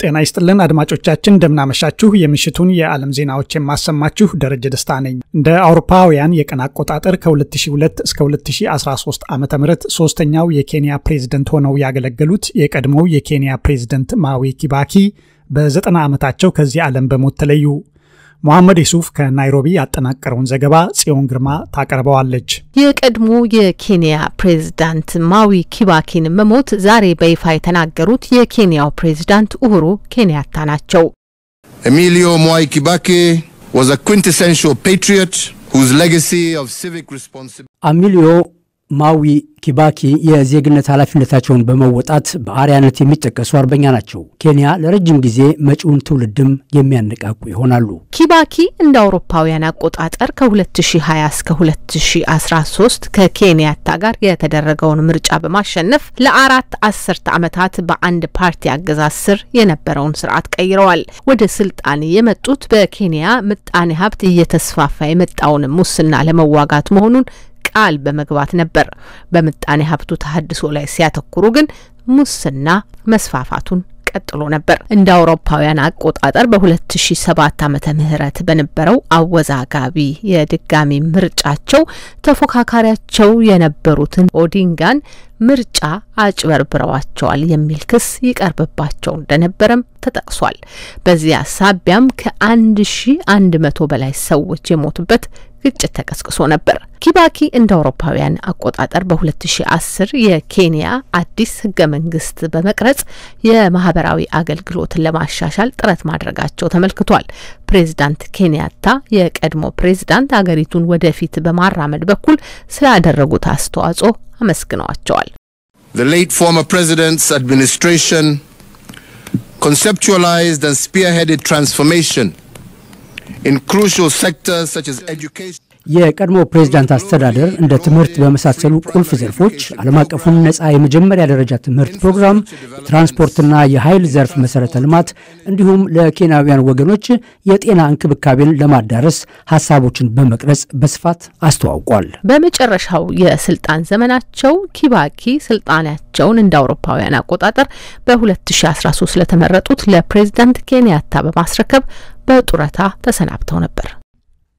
ጤና ይስጥልን አድማጮቻችን፣ እንደምናመሻችሁ። የምሽቱን የዓለም ዜናዎች የማሰማችሁ ደረጀ ደስታ ነኝ። እንደ አውሮፓውያን የቀን አቆጣጠር ከ2002 እስከ 2013 ዓ ም ሶስተኛው የኬንያ ፕሬዝደንት ሆነው ያገለገሉት የቀድሞው የኬንያ ፕሬዝደንት ማዊ ኪባኪ በዘጠና ዓመታቸው ከዚህ ዓለም በሞት ተለዩ። መሐመድ ይሱፍ ከናይሮቢ ያጠናቀረውን ዘገባ ጽዮን ግርማ ታቀርበዋለች። የቀድሞ የኬንያ ፕሬዝዳንት ማዊ ኪባኪን መሞት ዛሬ በይፋ የተናገሩት የኬንያው ፕሬዝዳንት ኡሁሩ ኬንያታ ናቸው። ኤሚሊዮ ሞዋይ ኪባኬ ዋዝ አ ኩንቴሴንሻል ፓትሪዮት ሁዝ ሌጋሲ ኦፍ ሲቪክ ሪስፖንሲቢሊቲ ማዊ ኪባኪ የዜግነት ኃላፊነታቸውን በመወጣት በአርያነት የሚጠቀሱ አርበኛ ናቸው። ኬንያ ለረጅም ጊዜ መጪውን ትውልድም የሚያነቃቁ ይሆናሉ። ኪባኪ እንደ አውሮፓውያን አቆጣጠር ከ2020 እስከ 2013 ከኬንያታ ጋር የተደረገውን ምርጫ በማሸነፍ ለአራት አስርተ ዓመታት በአንድ ፓርቲ አገዛዝ ስር የነበረውን ስርዓት ቀይረዋል። ወደ ስልጣን የመጡት በኬንያ ምጣኔ ሀብት እየተስፋፋ የመጣውን ሙስና ለመዋጋት መሆኑን ቃል በመግባት ነበር። በምጣኔ ሀብቱ ተሀድሶ ላይ ሲያተኩሩ ግን ሙስና መስፋፋቱን ቀጥሎ ነበር። እንደ አውሮፓውያን አቆጣጠር በ2007 ዓመተ ምህረት በነበረው አወዛጋቢ የድጋሚ ምርጫቸው ተፎካካሪያቸው የነበሩትን ኦዲንጋን ምርጫ አጭበርብረዋቸዋል የሚል ክስ ይቀርብባቸው እንደነበረም ተጠቅሷል። በዚያ ሳቢያም ከ1100 በላይ ሰዎች የሞቱበት ግጭት ተቀስቅሶ ነበር። ኪባኪ እንደ አውሮፓውያን አቆጣጠር በ2010 የኬንያ አዲስ ህገ መንግስት በመቅረጽ የማህበራዊ አገልግሎትን ለማሻሻል ጥረት ማድረጋቸው ተመልክቷል። ፕሬዚዳንት ኬንያታ የቀድሞ ፕሬዚዳንት አገሪቱን ወደፊት በማራመድ በኩል ስላደረጉት አስተዋጽኦ አመስግነዋቸዋል። The late former president's administration conceptualized and spearheaded transformation in crucial sectors such as education. የቀድሞ ፕሬዚዳንት አስተዳደር እንደ ትምህርት በመሳሰሉ ቁልፍ ዘርፎች ዓለም አቀፉን ነፃ የመጀመሪያ ደረጃ ትምህርት ፕሮግራም፣ ትራንስፖርትና የኃይል ዘርፍ መሰረተ ልማት እንዲሁም ለኬንያውያን ወገኖች የጤና እንክብካቤን ለማዳረስ ሀሳቦችን በመቅረጽ በስፋት አስተዋውቋል። በመጨረሻው የስልጣን ዘመናቸው ኪባኪ ስልጣናቸውን እንደ አውሮፓውያን አቆጣጠር በ2013 ለተመረጡት ለፕሬዚዳንት ኬንያታ በማስረከብ በጡረታ ተሰናብተው ነበር።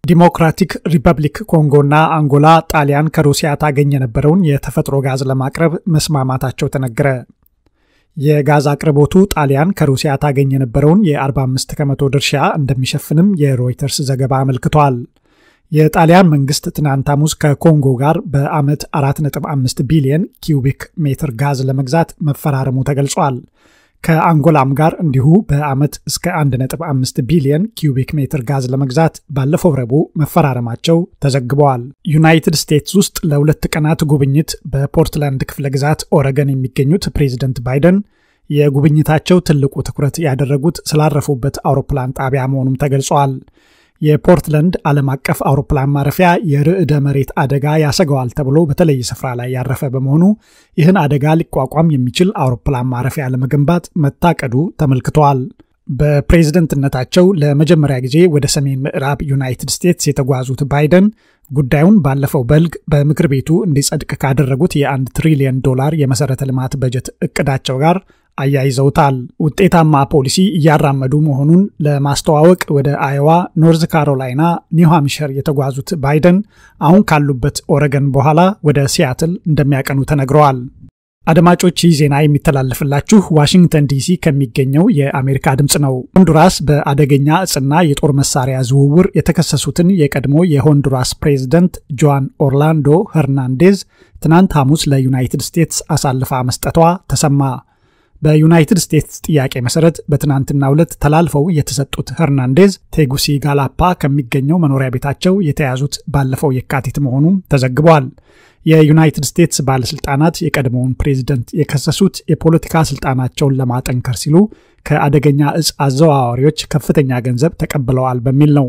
ዲሞክራቲክ ሪፐብሊክ ኮንጎና አንጎላ ጣሊያን ከሩሲያ ታገኝ የነበረውን የተፈጥሮ ጋዝ ለማቅረብ መስማማታቸው ተነገረ። የጋዝ አቅርቦቱ ጣሊያን ከሩሲያ ታገኝ የነበረውን የ45 ከመቶ ድርሻ እንደሚሸፍንም የሮይተርስ ዘገባ አመልክቷል። የጣሊያን መንግስት ትናንት ሐሙስ ከኮንጎ ጋር በዓመት 4.5 ቢሊየን ኪዩቢክ ሜትር ጋዝ ለመግዛት መፈራረሙ ተገልጿል። ከአንጎላም ጋር እንዲሁ በዓመት እስከ 1.5 ቢሊዮን ኪዩቢክ ሜትር ጋዝ ለመግዛት ባለፈው ረቡዕ መፈራረማቸው ተዘግበዋል። ዩናይትድ ስቴትስ ውስጥ ለሁለት ቀናት ጉብኝት በፖርትላንድ ክፍለ ግዛት ኦረገን የሚገኙት ፕሬዚደንት ባይደን የጉብኝታቸው ትልቁ ትኩረት ያደረጉት ስላረፉበት አውሮፕላን ጣቢያ መሆኑም ተገልጿል። የፖርትላንድ ዓለም አቀፍ አውሮፕላን ማረፊያ የርዕደ መሬት አደጋ ያሰገዋል ተብሎ በተለይ ስፍራ ላይ ያረፈ በመሆኑ ይህን አደጋ ሊቋቋም የሚችል አውሮፕላን ማረፊያ ለመገንባት መታቀዱ ተመልክተዋል። በፕሬዝደንትነታቸው ለመጀመሪያ ጊዜ ወደ ሰሜን ምዕራብ ዩናይትድ ስቴትስ የተጓዙት ባይደን ጉዳዩን ባለፈው በልግ በምክር ቤቱ እንዲጸድቅ ካደረጉት የአንድ ትሪሊየን ዶላር የመሠረተ ልማት በጀት እቅዳቸው ጋር አያይዘውታል። ውጤታማ ፖሊሲ እያራመዱ መሆኑን ለማስተዋወቅ ወደ አይዋ፣ ኖርዝ ካሮላይና፣ ኒው የተጓዙት ባይደን አሁን ካሉበት ኦረገን በኋላ ወደ ሲያትል እንደሚያቀኑ ተነግረዋል። አድማጮች ይህ ዜና የሚተላለፍላችሁ ዋሽንግተን ዲሲ ከሚገኘው የአሜሪካ ድምፅ ነው። ሆንዱራስ በአደገኛ እጽና የጦር መሳሪያ ዝውውር የተከሰሱትን የቀድሞ የሆንዱራስ ፕሬዚደንት ጆዋን ኦርላንዶ ሄርናንዴዝ ትናንት ሐሙስ ለዩናይትድ ስቴትስ አሳልፋ መስጠቷ ተሰማ። በዩናይትድ ስቴትስ ጥያቄ መሰረት በትናንትናው ዕለት ተላልፈው የተሰጡት ሄርናንዴዝ ቴጉሲ ጋላፓ ከሚገኘው መኖሪያ ቤታቸው የተያዙት ባለፈው የካቲት መሆኑ ተዘግቧል። የዩናይትድ ስቴትስ ባለስልጣናት የቀድሞውን ፕሬዚደንት የከሰሱት የፖለቲካ ስልጣናቸውን ለማጠንከር ሲሉ ከአደገኛ እጽ አዘዋዋሪዎች ከፍተኛ ገንዘብ ተቀብለዋል በሚል ነው።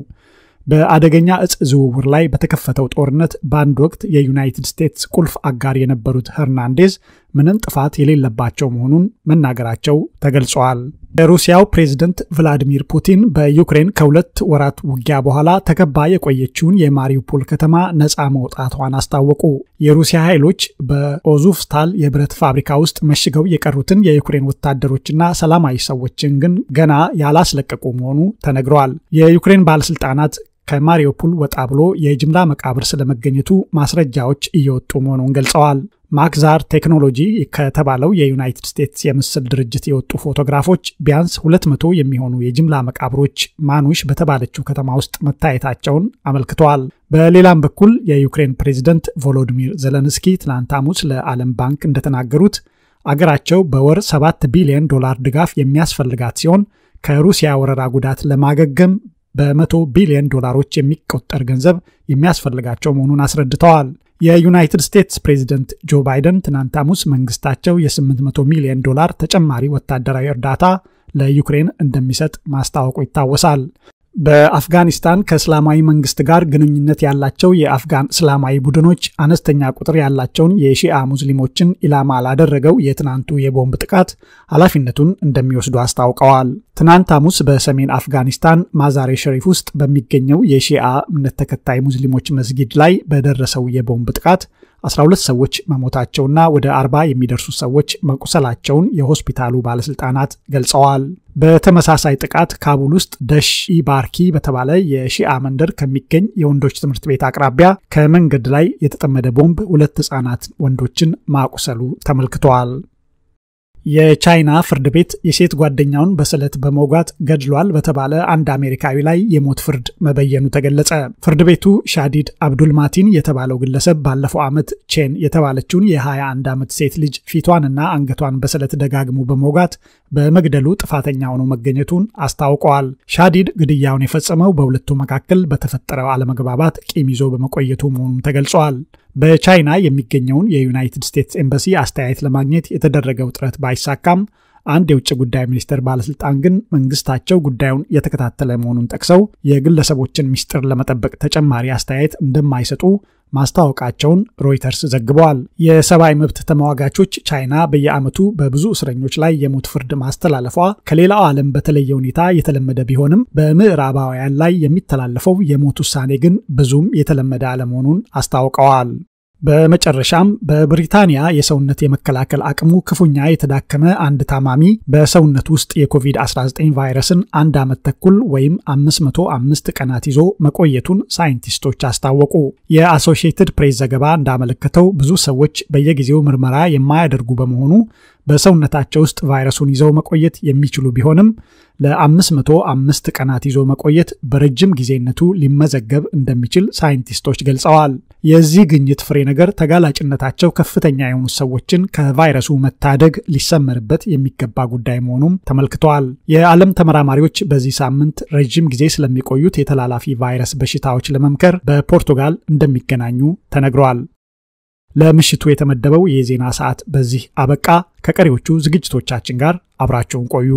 በአደገኛ እጽ ዝውውር ላይ በተከፈተው ጦርነት በአንድ ወቅት የዩናይትድ ስቴትስ ቁልፍ አጋር የነበሩት ሄርናንዴዝ ምንም ጥፋት የሌለባቸው መሆኑን መናገራቸው ተገልጸዋል። የሩሲያው ፕሬዝደንት ቭላዲሚር ፑቲን በዩክሬን ከሁለት ወራት ውጊያ በኋላ ተከባ የቆየችውን የማሪውፖል ከተማ ነፃ መውጣቷን አስታወቁ። የሩሲያ ኃይሎች በኦዙፍስታል የብረት ፋብሪካ ውስጥ መሽገው የቀሩትን የዩክሬን ወታደሮችና ሰላማዊ ሰዎችን ግን ገና ያላስለቀቁ መሆኑ ተነግረዋል። የዩክሬን ባለስልጣናት ከማሪውፖል ወጣ ብሎ የጅምላ መቃብር ስለመገኘቱ ማስረጃዎች እየወጡ መሆኑን ገልጸዋል። ማክዛር ቴክኖሎጂ ከተባለው የዩናይትድ ስቴትስ የምስል ድርጅት የወጡ ፎቶግራፎች ቢያንስ 200 የሚሆኑ የጅምላ መቃብሮች ማኑሽ በተባለችው ከተማ ውስጥ መታየታቸውን አመልክተዋል። በሌላም በኩል የዩክሬን ፕሬዝደንት ቮሎዲሚር ዘለንስኪ ትናንት ሐሙስ ለዓለም ባንክ እንደተናገሩት አገራቸው በወር 7 ቢሊዮን ዶላር ድጋፍ የሚያስፈልጋት ሲሆን ከሩሲያ ወረራ ጉዳት ለማገገም በመቶ ቢሊዮን ዶላሮች የሚቆጠር ገንዘብ የሚያስፈልጋቸው መሆኑን አስረድተዋል። የዩናይትድ ስቴትስ ፕሬዚደንት ጆ ባይደን ትናንት ሐሙስ መንግስታቸው የ800 ሚሊዮን ዶላር ተጨማሪ ወታደራዊ እርዳታ ለዩክሬን እንደሚሰጥ ማስታወቁ ይታወሳል። በአፍጋኒስታን ከእስላማዊ መንግስት ጋር ግንኙነት ያላቸው የአፍጋን እስላማዊ ቡድኖች አነስተኛ ቁጥር ያላቸውን የሺአ ሙስሊሞችን ኢላማ ላደረገው የትናንቱ የቦምብ ጥቃት ኃላፊነቱን እንደሚወስዱ አስታውቀዋል። ትናንት ሐሙስ በሰሜን አፍጋኒስታን ማዛሬ ሸሪፍ ውስጥ በሚገኘው የሺአ እምነት ተከታይ ሙስሊሞች መስጊድ ላይ በደረሰው የቦምብ ጥቃት 12 ሰዎች መሞታቸውና ወደ 40 የሚደርሱ ሰዎች መቁሰላቸውን የሆስፒታሉ ባለስልጣናት ገልጸዋል። በተመሳሳይ ጥቃት ካቡል ውስጥ ደሽ ኢባርኪ በተባለ የሺአ መንደር ከሚገኝ የወንዶች ትምህርት ቤት አቅራቢያ ከመንገድ ላይ የተጠመደ ቦምብ ሁለት ህጻናት ወንዶችን ማቁሰሉ ተመልክተዋል። የቻይና ፍርድ ቤት የሴት ጓደኛውን በስለት በመውጋት ገድሏል በተባለ አንድ አሜሪካዊ ላይ የሞት ፍርድ መበየኑ ተገለጸ። ፍርድ ቤቱ ሻዲድ አብዱልማቲን የተባለው ግለሰብ ባለፈው ዓመት ቼን የተባለችውን የ21 ዓመት ሴት ልጅ ፊቷንና አንገቷን በስለት ደጋግሞ በመውጋት በመግደሉ ጥፋተኛ ሆኖ መገኘቱን አስታውቀዋል። ሻዲድ ግድያውን የፈጸመው በሁለቱ መካከል በተፈጠረው አለመግባባት ቂም ይዞ በመቆየቱ መሆኑም ተገልጿል። በቻይና የሚገኘውን የዩናይትድ ስቴትስ ኤምባሲ አስተያየት ለማግኘት የተደረገው ጥረት ባይሳካም አንድ የውጭ ጉዳይ ሚኒስቴር ባለስልጣን ግን መንግስታቸው ጉዳዩን የተከታተለ መሆኑን ጠቅሰው የግለሰቦችን ሚስጥር ለመጠበቅ ተጨማሪ አስተያየት እንደማይሰጡ ማስታወቃቸውን ሮይተርስ ዘግበዋል። የሰብአዊ መብት ተሟጋቾች ቻይና በየዓመቱ በብዙ እስረኞች ላይ የሞት ፍርድ ማስተላለፏ ከሌላው ዓለም በተለየ ሁኔታ የተለመደ ቢሆንም በምዕራባውያን ላይ የሚተላለፈው የሞት ውሳኔ ግን ብዙም የተለመደ አለመሆኑን አስታውቀዋል። በመጨረሻም በብሪታንያ የሰውነት የመከላከል አቅሙ ክፉኛ የተዳከመ አንድ ታማሚ በሰውነት ውስጥ የኮቪድ-19 ቫይረስን አንድ ዓመት ተኩል ወይም 505 ቀናት ይዞ መቆየቱን ሳይንቲስቶች አስታወቁ። የአሶሺየትድ ፕሬስ ዘገባ እንዳመለከተው ብዙ ሰዎች በየጊዜው ምርመራ የማያደርጉ በመሆኑ በሰውነታቸው ውስጥ ቫይረሱን ይዘው መቆየት የሚችሉ ቢሆንም ለ505 ቀናት ይዞ መቆየት በረጅም ጊዜነቱ ሊመዘገብ እንደሚችል ሳይንቲስቶች ገልጸዋል። የዚህ ግኝት ፍሬ ነገር ተጋላጭነታቸው ከፍተኛ የሆኑ ሰዎችን ከቫይረሱ መታደግ ሊሰመርበት የሚገባ ጉዳይ መሆኑም ተመልክተዋል። የዓለም ተመራማሪዎች በዚህ ሳምንት ረዥም ጊዜ ስለሚቆዩት የተላላፊ ቫይረስ በሽታዎች ለመምከር በፖርቱጋል እንደሚገናኙ ተነግረዋል። ለምሽቱ የተመደበው የዜና ሰዓት በዚህ አበቃ። ከቀሪዎቹ ዝግጅቶቻችን ጋር አብራችሁን ቆዩ።